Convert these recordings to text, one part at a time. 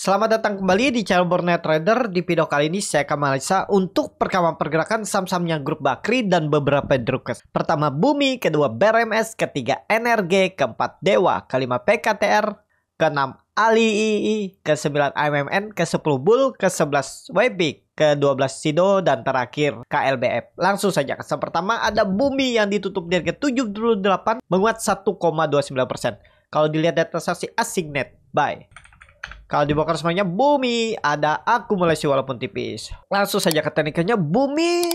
Selamat datang kembali di channel Borneo Trader. Di video kali ini saya akan analisa untuk perkembangan pergerakan saham-sahamnya grup Bakri dan beberapa drukes. Pertama Bumi, kedua BRMS, ketiga NRG, keempat Dewa, kelima PKTR, keenam ALIII, ke-9 AMMN, ke-10 Bull, ke-11 WB, ke-12 Sido, dan terakhir KLBF. Langsung saja ke pertama ada Bumi yang ditutup di harga 78 menguat 1,29%. Kalau dilihat dari transaksi Asignet, buy. Kalau dibakar semuanya bumi, ada akumulasi walaupun tipis. Langsung saja ke tekniknya bumi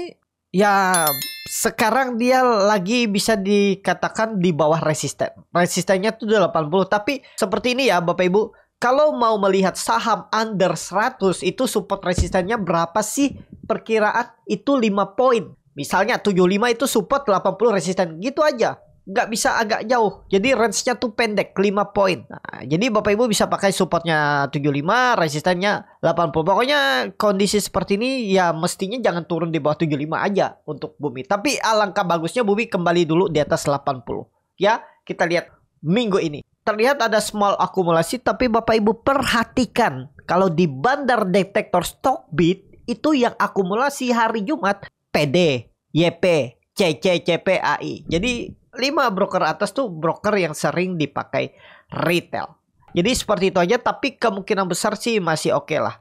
ya sekarang dia lagi bisa dikatakan di bawah resisten. Resistennya tuh 80 tapi seperti ini ya Bapak Ibu. Kalau mau melihat saham under 100 itu support resistennya berapa sih? Perkiraan itu 5 poin. Misalnya 75 itu support 80 resisten gitu aja nggak bisa agak jauh. Jadi range-nya tuh pendek, 5 poin. Nah, jadi Bapak Ibu bisa pakai supportnya 75, delapan 80. Pokoknya kondisi seperti ini ya mestinya jangan turun di bawah 75 aja untuk Bumi. Tapi alangkah bagusnya Bumi kembali dulu di atas 80. Ya, kita lihat minggu ini. Terlihat ada small akumulasi tapi Bapak Ibu perhatikan kalau di bandar detektor Stockbit itu yang akumulasi hari Jumat PD, YP, CC, CPAI. Jadi lima broker atas tuh broker yang sering dipakai retail. Jadi seperti itu aja tapi kemungkinan besar sih masih oke okay lah.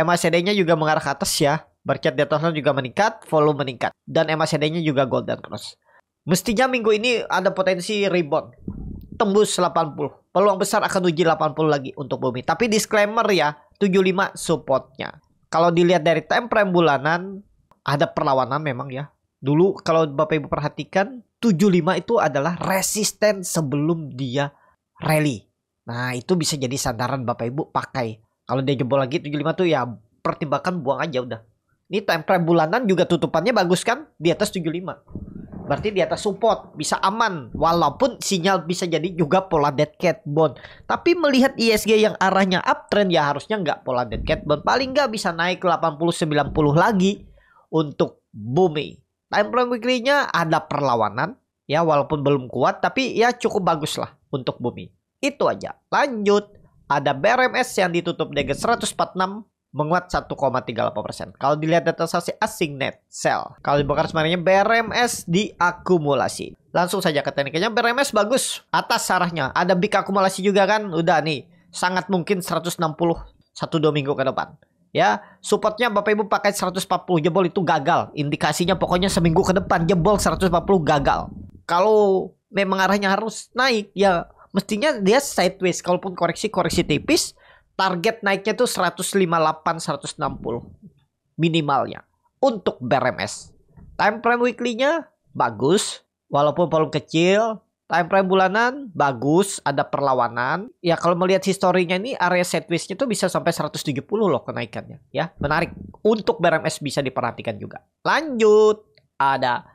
MACD-nya juga mengarah ke atas ya. Berkat di atasnya juga meningkat, volume meningkat. Dan MACD-nya juga golden cross. Mestinya minggu ini ada potensi rebound. Tembus 80. Peluang besar akan uji 80 lagi untuk bumi. Tapi disclaimer ya, 75 supportnya. Kalau dilihat dari time frame bulanan, ada perlawanan memang ya Dulu kalau Bapak Ibu perhatikan 75 itu adalah resisten sebelum dia rally. Nah itu bisa jadi sandaran Bapak Ibu pakai. Kalau dia jebol lagi 75 itu ya pertimbangkan buang aja udah. Ini time frame bulanan juga tutupannya bagus kan? Di atas 75. Berarti di atas support. Bisa aman. Walaupun sinyal bisa jadi juga pola dead cat bond. Tapi melihat ISG yang arahnya uptrend ya harusnya nggak pola dead cat bond. Paling nggak bisa naik 80-90 lagi untuk bumi. Time frame weekly-nya ada perlawanan ya walaupun belum kuat tapi ya cukup bagus lah untuk bumi. Itu aja. Lanjut ada BRMS yang ditutup dengan 146 menguat 1,38%. Kalau dilihat data sasi asing net sell. Kalau dibongkar sebenarnya BRMS diakumulasi. Langsung saja ke tekniknya BRMS bagus atas arahnya. Ada big akumulasi juga kan? Udah nih. Sangat mungkin 160 satu dua minggu ke depan ya supportnya bapak ibu pakai 140 jebol itu gagal indikasinya pokoknya seminggu ke depan jebol 140 gagal kalau memang arahnya harus naik ya mestinya dia sideways kalaupun koreksi koreksi tipis target naiknya tuh 158 160 minimalnya untuk BRMS time frame weekly-nya bagus walaupun volume kecil time frame bulanan bagus, ada perlawanan. Ya kalau melihat historinya ini area sideways-nya tuh bisa sampai 170 loh kenaikannya. Ya menarik untuk BRMS bisa diperhatikan juga. Lanjut ada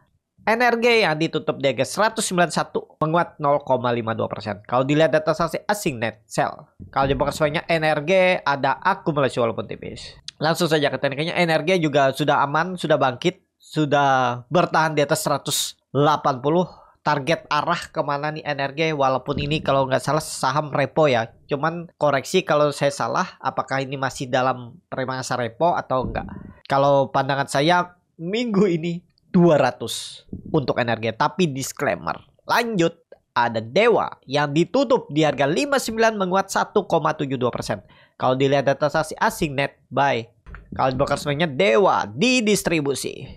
energi yang ditutup di harga 191 menguat 0,52%. Kalau dilihat data saksi asing net sell. Kalau di semuanya energi ada akumulasi walaupun tipis. Langsung saja ke tekniknya energi juga sudah aman, sudah bangkit, sudah bertahan di atas 180 target arah kemana nih energi walaupun ini kalau nggak salah saham repo ya cuman koreksi kalau saya salah apakah ini masih dalam masa repo atau enggak kalau pandangan saya minggu ini 200 untuk energi tapi disclaimer lanjut ada Dewa yang ditutup di harga 59 menguat 1,72%. Kalau dilihat data saksi asing net buy. Kalau di broker Dewa didistribusi.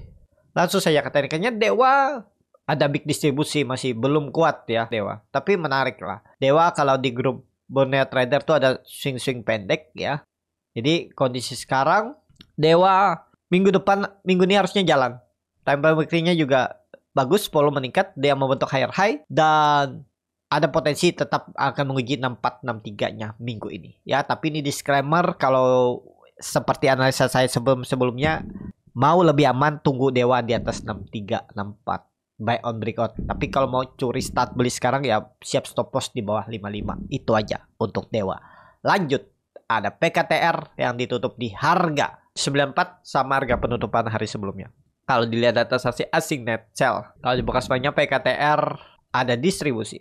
Langsung saya ke Dewa ada big distribusi masih belum kuat ya Dewa. Tapi menarik lah. Dewa kalau di grup Borneo Trader tuh ada swing-swing pendek ya. Jadi kondisi sekarang Dewa minggu depan minggu ini harusnya jalan. Time frame weekly-nya juga bagus, volume meningkat, dia membentuk higher high dan ada potensi tetap akan menguji 6463-nya minggu ini. Ya, tapi ini disclaimer kalau seperti analisa saya sebelum-sebelumnya mau lebih aman tunggu Dewa di atas 63 64 buy on breakout. Tapi kalau mau curi start beli sekarang ya siap stop loss di bawah 55. Itu aja untuk Dewa. Lanjut, ada PKTR yang ditutup di harga 94 sama harga penutupan hari sebelumnya. Kalau dilihat data saksi asing net sell, kalau dibuka bekas PKTR ada distribusi.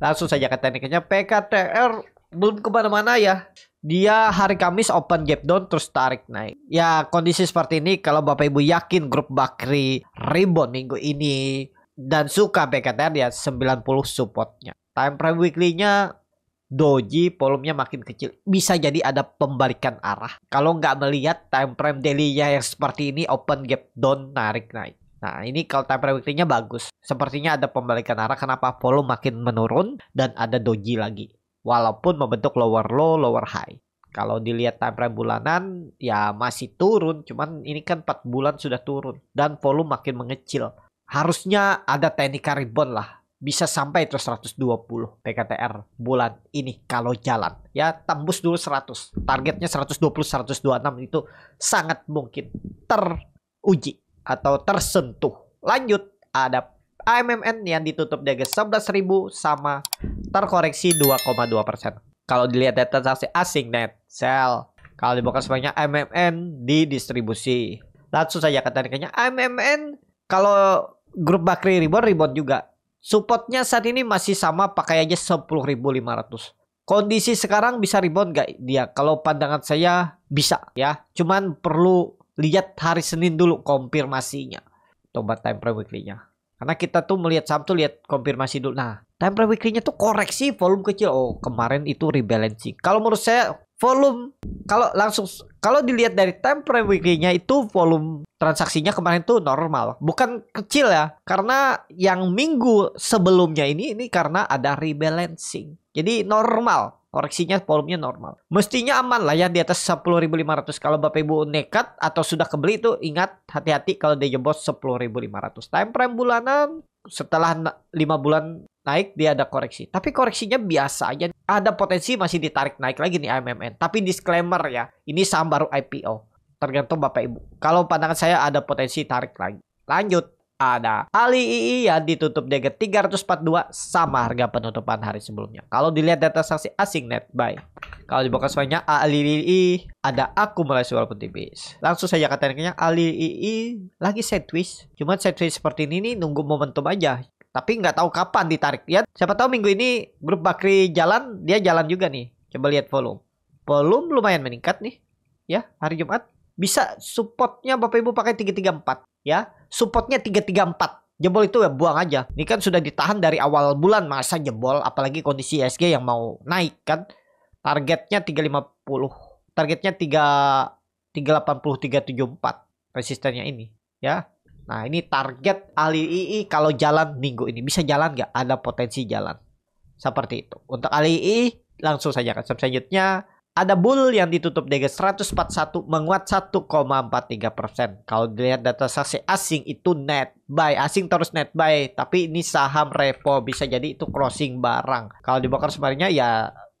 Langsung saja ke tekniknya PKTR belum kemana-mana ya dia hari Kamis open gap down terus tarik naik. Ya kondisi seperti ini kalau Bapak Ibu yakin grup Bakri rebound minggu ini dan suka BKTR ya 90 supportnya. Time frame weekly-nya doji volumenya makin kecil. Bisa jadi ada pembalikan arah. Kalau nggak melihat time frame daily-nya yang seperti ini open gap down narik naik. Nah ini kalau time frame weekly-nya bagus. Sepertinya ada pembalikan arah kenapa volume makin menurun dan ada doji lagi. Walaupun membentuk lower low, lower high. Kalau dilihat time frame bulanan ya masih turun. Cuman ini kan 4 bulan sudah turun. Dan volume makin mengecil harusnya ada teknik rebound lah bisa sampai terus 120 PKTR bulan ini kalau jalan ya tembus dulu 100 targetnya 120 126 itu sangat mungkin teruji atau tersentuh lanjut ada AMMN yang ditutup di harga 11.000 sama terkoreksi 2,2% kalau dilihat data transaksi asing net sell kalau dibuka sebanyak AMMN di distribusi langsung saja ke tekniknya AMMN kalau grup Bakri Reborn ribon juga. Supportnya saat ini masih sama pakai aja 10.500. Kondisi sekarang bisa rebound gak dia? Kalau pandangan saya bisa ya. Cuman perlu lihat hari Senin dulu konfirmasinya. Tobat time frame weekly-nya. Karena kita tuh melihat saham tuh lihat konfirmasi dulu. Nah, time frame weekly-nya tuh koreksi volume kecil. Oh, kemarin itu rebalancing. Kalau menurut saya volume kalau langsung kalau dilihat dari time frame weekly-nya itu volume transaksinya kemarin tuh normal, bukan kecil ya. Karena yang minggu sebelumnya ini ini karena ada rebalancing. Jadi normal koreksinya volumenya normal. Mestinya aman lah ya di atas 10.500. Kalau Bapak Ibu nekat atau sudah kebeli itu ingat hati-hati kalau dia jebos 10.500. Time frame bulanan setelah 5 bulan naik dia ada koreksi. Tapi koreksinya biasa aja. Ada potensi masih ditarik naik lagi nih MMN. Tapi disclaimer ya, ini saham baru IPO. Tergantung Bapak Ibu. Kalau pandangan saya ada potensi tarik lagi. Lanjut ada. Ali II ya ditutup di 342 sama harga penutupan hari sebelumnya. Kalau dilihat data saksi asing net buy. Kalau dibuka semuanya Ali II ada akumulasi walaupun tipis. Langsung saja katakannya Ali II lagi twist. Cuma twist seperti ini nih nunggu momentum aja. Tapi nggak tahu kapan ditarik. Ya siapa tahu minggu ini grup Bakri jalan, dia jalan juga nih. Coba lihat volume. Volume lumayan meningkat nih. Ya, hari Jumat bisa supportnya Bapak Ibu pakai 334 ya supportnya 334 jebol itu ya buang aja. Ini kan sudah ditahan dari awal bulan masa jebol apalagi kondisi ISG yang mau naik kan. Targetnya 350, targetnya 3 380 374 resistennya ini ya. Nah, ini target Ali II kalau jalan minggu ini bisa jalan nggak? Ada potensi jalan. Seperti itu. Untuk Ali II langsung saja kan. selanjutnya ada bull yang ditutup dengan 141 menguat 1,43 persen. Kalau dilihat data saksi asing itu net buy, asing terus net buy. Tapi ini saham repo bisa jadi itu crossing barang. Kalau dibakar sebenarnya ya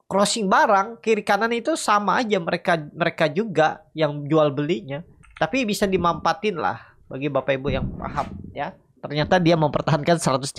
crossing barang kiri kanan itu sama aja mereka mereka juga yang jual belinya. Tapi bisa dimampatin lah bagi bapak ibu yang paham ya. Ternyata dia mempertahankan 130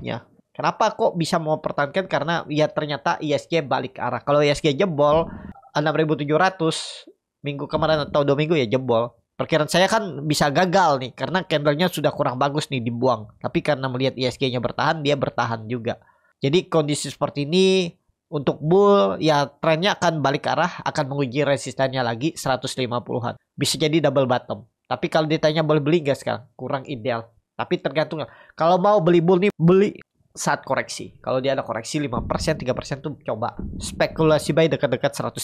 nya. Kenapa kok bisa mau pertahankan? Karena ya ternyata ISG balik arah. Kalau ISG jebol 6.700 minggu kemarin atau dua minggu ya jebol. Perkiraan saya kan bisa gagal nih karena candlenya sudah kurang bagus nih dibuang. Tapi karena melihat ISG-nya bertahan, dia bertahan juga. Jadi kondisi seperti ini untuk bull ya trennya akan balik arah, akan menguji resistennya lagi 150-an. Bisa jadi double bottom. Tapi kalau ditanya boleh beli nggak sekarang? Kurang ideal. Tapi tergantung. Kalau mau beli bull nih, beli saat koreksi. Kalau dia ada koreksi 5%, 3% tuh coba spekulasi buy dekat-dekat 130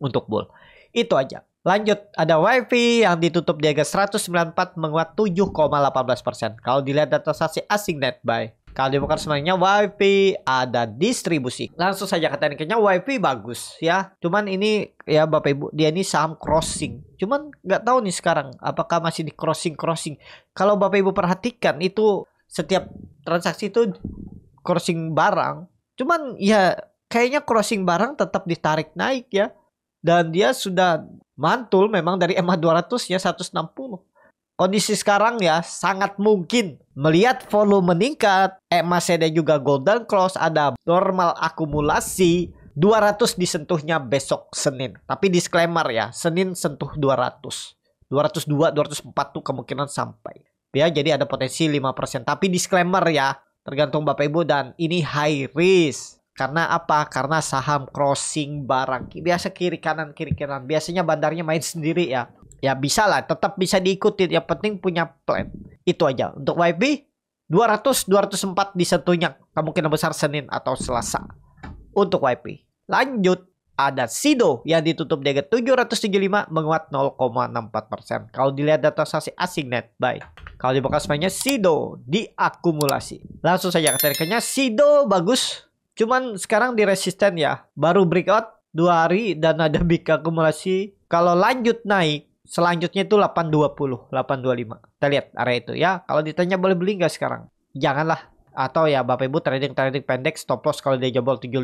untuk bull. Itu aja. Lanjut, ada WiFi yang ditutup di harga 194 menguat 7,18%. Kalau dilihat data sasi asing net buy. Kalau di semuanya WiFi ada distribusi. Langsung saja ke tekniknya WiFi bagus ya. Cuman ini ya Bapak Ibu dia ini saham crossing. Cuman nggak tahu nih sekarang apakah masih di crossing crossing. Kalau Bapak Ibu perhatikan itu setiap transaksi itu crossing barang cuman ya kayaknya crossing barang tetap ditarik naik ya dan dia sudah mantul memang dari MA 200 ya 160 kondisi sekarang ya sangat mungkin melihat volume meningkat MACD juga golden cross ada normal akumulasi 200 disentuhnya besok Senin tapi disclaimer ya Senin sentuh 200 202 204 tuh kemungkinan sampai Ya jadi ada potensi 5%. Tapi disclaimer ya, tergantung Bapak Ibu dan ini high risk. Karena apa? Karena saham crossing barang. Biasa kiri kanan kiri kanan. Biasanya bandarnya main sendiri ya. Ya bisa lah, tetap bisa diikuti. Yang penting punya plan. Itu aja. Untuk YB 200 204 disentuhnya kemungkinan besar Senin atau Selasa. Untuk YP. Lanjut ada Sido yang ditutup di harga 775 menguat 0,64%. Kalau dilihat data sasi asing net baik. Kalau di bekas mainnya Sido diakumulasi. Langsung saja ke Sido bagus. Cuman sekarang di resisten ya. Baru breakout dua hari dan ada big akumulasi. Kalau lanjut naik selanjutnya itu 820, 825. Kita lihat area itu ya. Kalau ditanya boleh beli nggak sekarang? Janganlah. Atau ya Bapak Ibu trading-trading pendek stop loss kalau dia jebol 750.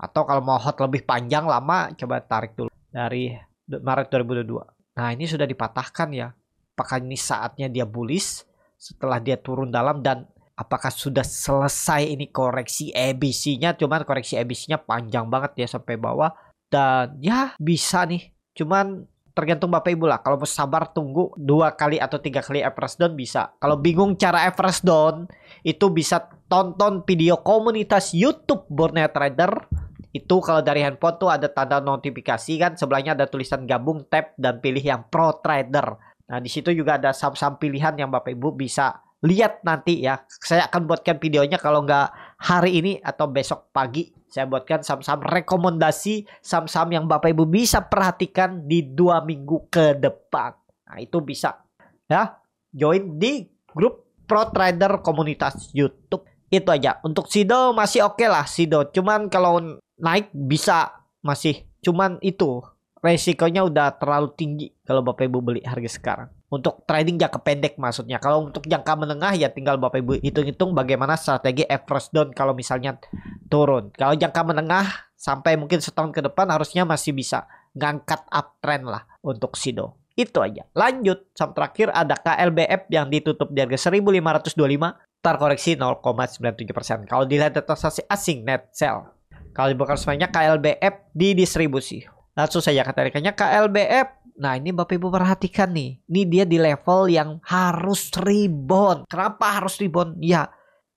Atau kalau mau hot lebih panjang lama coba tarik dulu dari Maret 2022. Nah ini sudah dipatahkan ya apakah ini saatnya dia bullish setelah dia turun dalam dan apakah sudah selesai ini koreksi ABC-nya cuman koreksi ABC-nya panjang banget ya sampai bawah dan ya bisa nih cuman tergantung bapak ibu lah kalau mau sabar tunggu dua kali atau tiga kali Everest down bisa kalau bingung cara Everest down itu bisa tonton video komunitas YouTube Borneo Trader itu kalau dari handphone tuh ada tanda notifikasi kan sebelahnya ada tulisan gabung tab dan pilih yang pro trader Nah, di situ juga ada saham-saham pilihan yang Bapak Ibu bisa lihat nanti ya. Saya akan buatkan videonya kalau nggak hari ini atau besok pagi. Saya buatkan saham-saham rekomendasi saham-saham yang Bapak Ibu bisa perhatikan di dua minggu ke depan. Nah, itu bisa ya join di grup Pro Trader komunitas YouTube. Itu aja. Untuk Sido masih oke okay lah Sido. Cuman kalau naik bisa masih. Cuman itu resikonya udah terlalu tinggi kalau Bapak Ibu beli harga sekarang. Untuk trading jangka pendek maksudnya. Kalau untuk jangka menengah ya tinggal Bapak Ibu hitung-hitung bagaimana strategi average down kalau misalnya turun. Kalau jangka menengah sampai mungkin setahun ke depan harusnya masih bisa ngangkat uptrend lah untuk Sido. Itu aja. Lanjut, sampai terakhir ada KLBF yang ditutup di harga 1525, terkoreksi 0,97%. Kalau dilihat transaksi asing net sell. Kalau dibuka semuanya KLBF di distribusi. Langsung saja rekannya KLBF. Nah ini Bapak Ibu perhatikan nih. Ini dia di level yang harus rebound. Kenapa harus rebound? Ya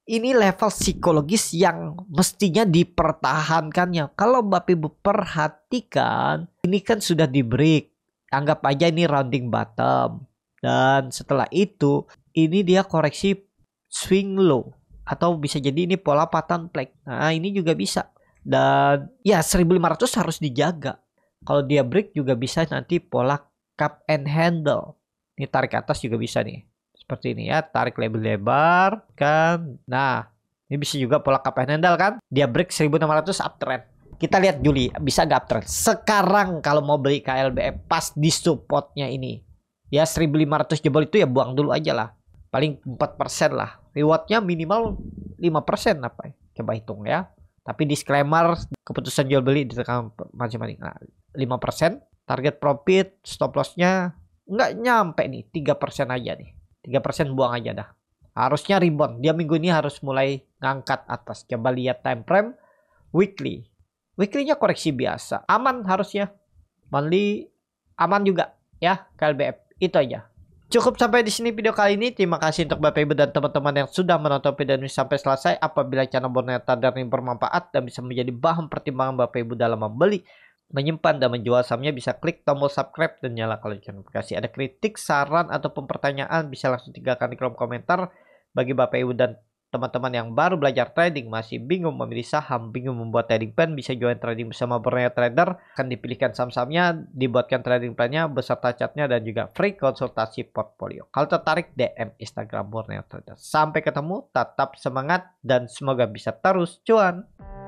ini level psikologis yang mestinya dipertahankannya. Kalau Bapak Ibu perhatikan, ini kan sudah di break. Anggap aja ini rounding bottom. Dan setelah itu, ini dia koreksi swing low. Atau bisa jadi ini pola pattern plek. Nah ini juga bisa. Dan ya 1500 harus dijaga. Kalau dia break juga bisa nanti pola cup and handle. Ini tarik atas juga bisa nih. Seperti ini ya, tarik lebar-lebar kan. Nah, ini bisa juga pola cup and handle kan. Dia break 1600 uptrend. Kita lihat Juli bisa gak uptrend. Sekarang kalau mau beli KLBF pas di supportnya ini. Ya 1500 jebol itu ya buang dulu aja lah. Paling 4% lah. Rewardnya minimal 5% apa ya. Coba hitung ya. Tapi disclaimer keputusan jual beli di tekan masing-masing. Nah, 5%, target profit stop lossnya nggak nyampe nih tiga persen aja nih. tiga persen buang aja dah. Harusnya rebound. Dia minggu ini harus mulai ngangkat atas. Coba lihat time frame weekly. Weekly-nya koreksi biasa. Aman harusnya. Monthly aman juga ya KLBF. Itu aja. Cukup sampai di sini video kali ini. Terima kasih untuk Bapak Ibu dan teman-teman yang sudah menonton video ini sampai selesai. Apabila channel Boneta dan ini bermanfaat dan bisa menjadi bahan pertimbangan Bapak Ibu dalam membeli menyimpan dan menjual sahamnya bisa klik tombol subscribe dan nyalakan lonceng notifikasi. Ada kritik, saran, atau pertanyaan bisa langsung tinggalkan di kolom komentar. Bagi Bapak Ibu dan teman-teman yang baru belajar trading, masih bingung memilih saham, bingung membuat trading plan, bisa join trading bersama Borneo Trader. Akan dipilihkan saham-sahamnya, dibuatkan trading plannya, beserta catnya, dan juga free konsultasi portfolio. Kalau tertarik, DM Instagram Borneo Trader. Sampai ketemu, tetap semangat, dan semoga bisa terus cuan.